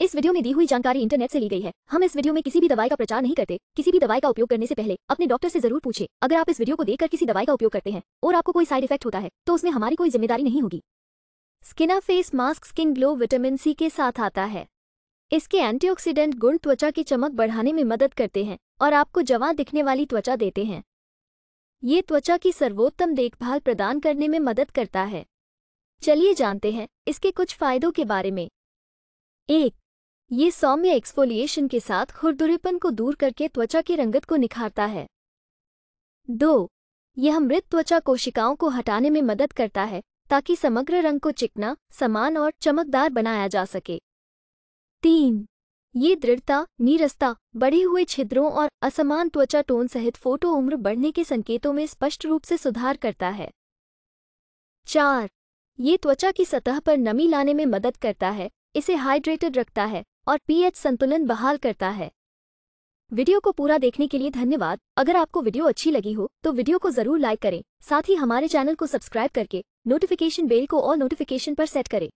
इस वीडियो में दी हुई जानकारी इंटरनेट से ली गई है हम इस वीडियो में किसी भी दवाई का प्रचार नहीं करते किसी भी दवाई का उपयोग करने से पहले अपने डॉक्टर से जरूर पूछे अगर आप इस वीडियो को देखकर किसी दवाई का उपयोग करते हैं और आपको कोई साइड इफेक्ट होता है तो उसमें हमारी कोई जिम्मेदारी नहीं होगी स्किना face mask skin glow vitamin C के साथ आता है इसके एंटी गुण त्वचा की चमक बढ़ाने में मदद करते हैं और आपको जवा दिखने वाली त्वचा देते हैं ये त्वचा की सर्वोत्तम देखभाल प्रदान करने में मदद करता है चलिए जानते हैं इसके कुछ फायदों के बारे में एक ये सौम्य एक्सफोलिएशन के साथ खुरदुरेपन को दूर करके त्वचा की रंगत को निखारता है दो यह मृत त्वचा कोशिकाओं को हटाने में मदद करता है ताकि समग्र रंग को चिकना समान और चमकदार बनाया जा सके तीन ये दृढ़ता नीरसता बढ़े हुए छिद्रों और असमान त्वचा टोन सहित फोटो उम्र बढ़ने के संकेतों में स्पष्ट रूप से सुधार करता है चार ये त्वचा की सतह पर नमी लाने में मदद करता है इसे हाइड्रेटेड रखता है और पीएच संतुलन बहाल करता है वीडियो को पूरा देखने के लिए धन्यवाद अगर आपको वीडियो अच्छी लगी हो तो वीडियो को जरूर लाइक करें साथ ही हमारे चैनल को सब्सक्राइब करके नोटिफिकेशन बेल को ऑल नोटिफिकेशन पर सेट करें